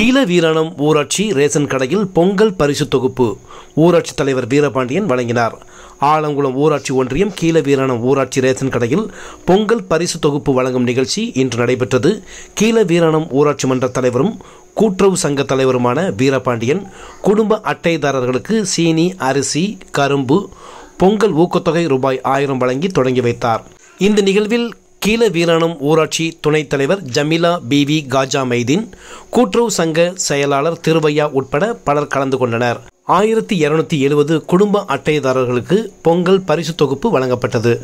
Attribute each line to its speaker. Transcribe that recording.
Speaker 1: கீழ வீராணம் ஊராட்சி ரேசன் கடையில் பொங்கல் பரிசு தொகுப்பு ஊராட்சி தலைவர் வீரபாண்டியன் வழங்கினார் ஆலங்குளம் ஊராட்சி ஒன்றியம் கீழ வீராணம் ஊராட்சி ரேசன் கடையில் பொங்கல் பரிசு தொகுப்பு வழங்கும் நிகழ்ச்சி இன்று நடைபெற்றது கீழ வீராணம் ஊராட்சி மன்ற தலைவரும் கூட்டுறவு சங்க தலைவருமான வீரபாண்டியன் குடும்ப அட்டைதாரர்களுக்கு சீனி அரிசி கரும்பு பொங்கல் ஊக்கத்தொகை ரூபாய் ஆயிரம் வழங்கி தொடங்கி வைத்தார் இந்த நிகழ்வில் கீழ வீராணம் ஊராட்சி துணைத் தலைவர் ஜமிலா பிவி காஜா மைதீன் கூட்டுறவு சங்க செயலாளர் திருவையா உட்பட பலர் கலந்து கொண்டனர் ஆயிரத்தி இருநூத்தி எழுபது குடும்ப அட்டைதாரர்களுக்கு பொங்கல் பரிசு தொகுப்பு வழங்கப்பட்டது